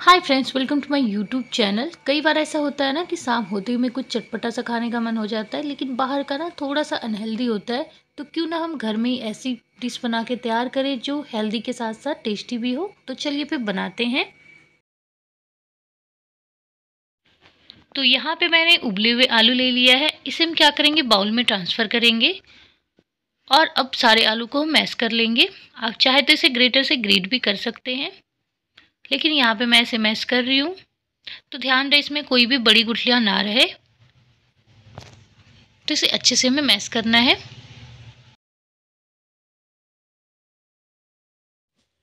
hi friends welcome to my YouTube channel कई बार ऐसा होता है ना कि शाम होते ही में कुछ चटपटा सा खाने का मन हो जाता है लेकिन बाहर का ना थोड़ा सा अनहेल्दी होता है तो क्यों ना हम घर में ही ऐसी डिश बना के तैयार करें जो हेल्दी के साथ साथ टेस्टी भी हो तो चलिए फिर बनाते हैं तो यहाँ पे मैंने उबले हुए आलू ले लिया है इसे हम क्या करेंगे बाउल में ट्रांसफ़र करेंगे और अब सारे आलू को हम मैश कर लेंगे आप चाहे तो इसे ग्रेटर से ग्रेट भी कर सकते हैं लेकिन यहाँ पे मैं इसे मैश कर रही हूँ तो ध्यान रहे इसमें कोई भी बड़ी गुठलियाँ ना रहे तो इसे अच्छे से हमें मैश करना है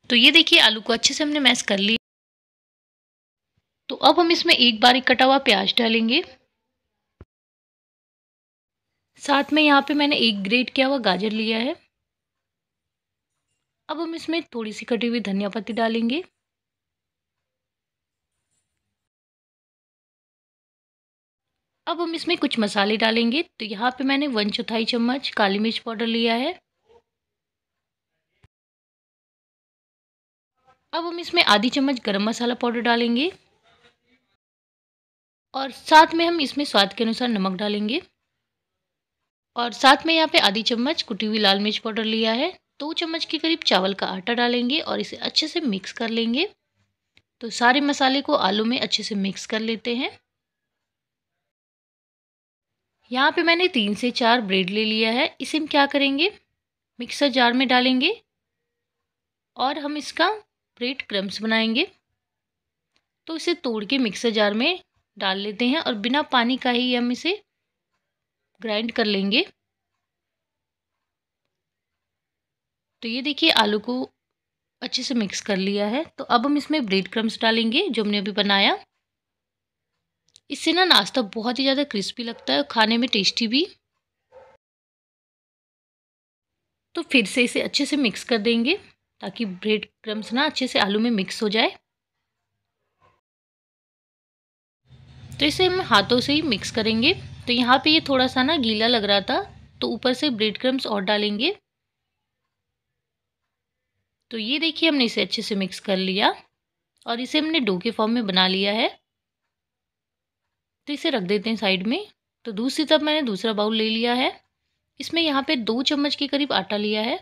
तो ये देखिए आलू को अच्छे से हमने मैश कर लिया तो अब हम इसमें एक बार एक कटा हुआ प्याज डालेंगे साथ में यहाँ पे मैंने एक ग्रेट किया हुआ गाजर लिया है अब हम इसमें थोड़ी सी कटी हुई धनिया पत्ती डालेंगे अब हम इसमें कुछ मसाले डालेंगे तो यहाँ पे मैंने वन चौथाई चम्मच काली मिर्च पाउडर लिया है अब हम इसमें आधी चम्मच गरम मसाला पाउडर डालेंगे और साथ में हम इसमें स्वाद के अनुसार नमक डालेंगे और साथ में यहाँ पे आधी चम्मच कुटी हुई लाल मिर्च पाउडर लिया है दो तो चम्मच के करीब चावल का आटा डालेंगे और इसे अच्छे से मिक्स कर लेंगे तो सारे मसाले को आलू में अच्छे से मिक्स कर लेते हैं यहाँ पे मैंने तीन से चार ब्रेड ले लिया है इसे हम क्या करेंगे मिक्सर जार में डालेंगे और हम इसका ब्रेड क्रम्स बनाएंगे तो इसे तोड़ के मिक्सर जार में डाल लेते हैं और बिना पानी का ही हम इसे ग्राइंड कर लेंगे तो ये देखिए आलू को अच्छे से मिक्स कर लिया है तो अब हम इसमें ब्रेड क्रम्स डालेंगे जो हमने अभी बनाया इससे ना नाश्ता बहुत ही ज़्यादा क्रिस्पी लगता है खाने में टेस्टी भी तो फिर से इसे अच्छे से मिक्स कर देंगे ताकि ब्रेड क्रम्स ना अच्छे से आलू में मिक्स हो जाए तो इसे हम हाथों से ही मिक्स करेंगे तो यहाँ पे ये थोड़ा सा ना गीला लग रहा था तो ऊपर से ब्रेड क्रम्स और डालेंगे तो ये देखिए हमने इसे अच्छे से मिक्स कर लिया और इसे हमने डो के फॉर्म में बना लिया है तो इसे रख देते हैं साइड में तो दूसरी तरफ मैंने दूसरा बाउल ले लिया है इसमें यहाँ पे दो चम्मच के करीब आटा लिया है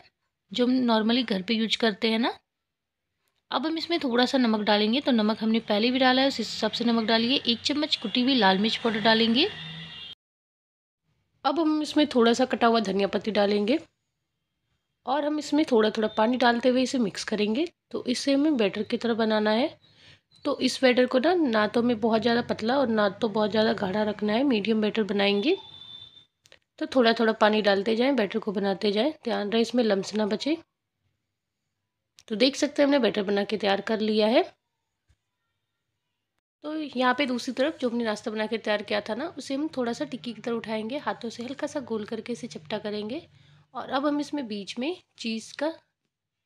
जो हम नॉर्मली घर पे यूज करते हैं ना अब हम इसमें थोड़ा सा नमक डालेंगे तो नमक हमने पहले भी डाला है उस हिसाब से नमक डालिए एक चम्मच कुटी हुई लाल मिर्च पाउडर डालेंगे अब हम इसमें थोड़ा सा कटा हुआ धनिया पत्ती डालेंगे और हम इसमें थोड़ा थोड़ा पानी डालते हुए इसे मिक्स करेंगे तो इसे हमें बैटर की तरह बनाना है तो इस बैटर को ना ना तो हमें बहुत ज़्यादा पतला और ना तो बहुत ज़्यादा गाढ़ा रखना है मीडियम बैटर बनाएंगे तो थोड़ा थोड़ा पानी डालते जाएं बैटर को बनाते जाएं ध्यान रहे इसमें लम्स ना बचे तो देख सकते हैं हमने बैटर बना के तैयार कर लिया है तो यहाँ पे दूसरी तरफ जो हमने नाश्ता बना के तैयार किया था ना उसे हम थोड़ा सा टिक्की की तरह उठाएंगे हाथों से हल्का सा गोल करके इसे चपटा करेंगे और अब हम इसमें बीच में चीज़ का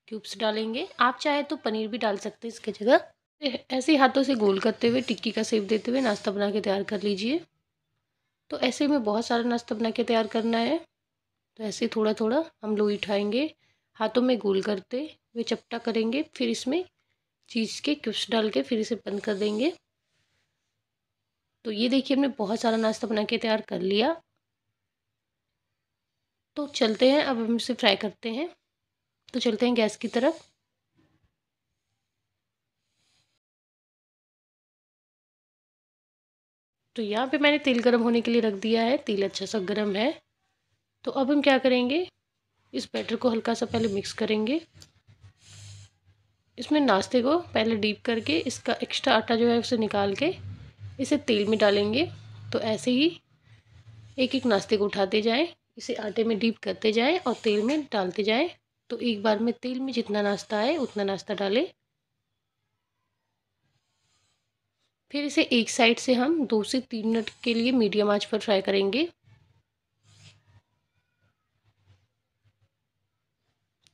क्यूब्स डालेंगे आप चाहे तो पनीर भी डाल सकते हैं इसकी जगह ऐसे ही हाथों से गोल करते हुए टिक्की का सेप देते हुए नाश्ता बना के तैयार कर लीजिए तो ऐसे में बहुत सारा नाश्ता बना के तैयार करना है तो ऐसे थोड़ा थोड़ा हम लोई उठाएंगे हाथों में गोल करते हुए चपटा करेंगे फिर इसमें चीज़ के क्यूब्स डाल के फिर इसे बंद कर देंगे तो ये देखिए हमने बहुत सारा नाश्ता बना के तैयार कर लिया तो चलते हैं अब हम इसे फ्राई करते हैं तो चलते हैं गैस की तरफ तो यहाँ पे मैंने तेल गर्म होने के लिए रख दिया है तेल अच्छा सा गर्म है तो अब हम क्या करेंगे इस बैटर को हल्का सा पहले मिक्स करेंगे इसमें नाश्ते को पहले डीप करके इसका एक्स्ट्रा आटा जो है उसे निकाल के इसे तेल में डालेंगे तो ऐसे ही एक एक नाश्ते को उठाते जाएं इसे आटे में डीप करते जाएं और तेल में डालते जाएं तो एक बार में तेल में जितना नाश्ता है उतना नाश्ता डालें फिर इसे एक साइड से हम दो से तीन मिनट के लिए मीडियम आंच पर फ्राई करेंगे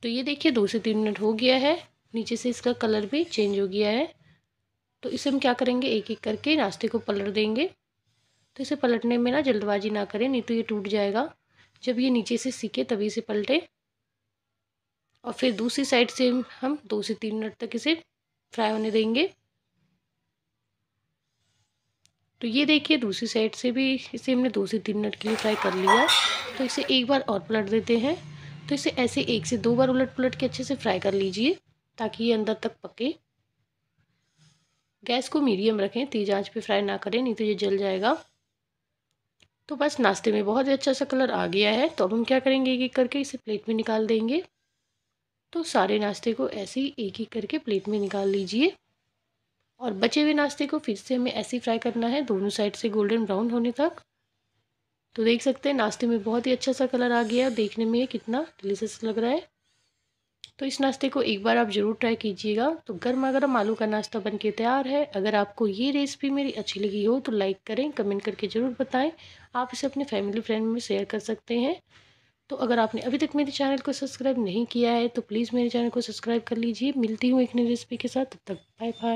तो ये देखिए दो से तीन मिनट हो गया है नीचे से इसका कलर भी चेंज हो गया है तो इसे हम क्या करेंगे एक एक करके नाश्ते को पलट देंगे तो इसे पलटने में ना जल्दबाजी ना करें नहीं तो ये टूट जाएगा जब ये नीचे से सीखे तभी इसे पलटे और फिर दूसरी साइड से हम दो से तीन मिनट तक इसे फ्राई होने देंगे तो ये देखिए दूसरी साइड से भी इसे हमने दो से तीन मिनट के लिए फ्राई कर लिया तो इसे एक बार और पलट देते हैं तो इसे ऐसे एक से दो बार उलट पलट के अच्छे से फ्राई कर लीजिए ताकि ये अंदर तक पके गैस को मीडियम रखें तेज आंच पे फ्राई ना करें नहीं तो ये जल जाएगा तो बस नाश्ते में बहुत ही अच्छा सा कलर आ गया है तो अब हम क्या करेंगे एक एक करके इसे प्लेट में निकाल देंगे तो सारे नाश्ते को ऐसे ही एक एक करके प्लेट में निकाल लीजिए और बचे हुए नाश्ते को फिर से हमें ऐसे ही फ्राई करना है दोनों साइड से गोल्डन ब्राउन होने तक तो देख सकते हैं नाश्ते में बहुत ही अच्छा सा कलर आ गया देखने में कितना डिलीशियस लग रहा है तो इस नाश्ते को एक बार आप ज़रूर ट्राई कीजिएगा तो गर्मा गर्म आलू का नाश्ता बन के तैयार है अगर आपको ये रेसिपी मेरी अच्छी लगी हो तो लाइक करें कमेंट करके ज़रूर बताएं आप इसे अपने फैमिली फ्रेंड में शेयर कर सकते हैं तो अगर आपने अभी तक मेरे चैनल को सब्सक्राइब नहीं किया है तो प्लीज़ मेरे चैनल को सब्सक्राइब कर लीजिए मिलती हूँ एक नई रेसिपी के साथ तब तक बाय बाय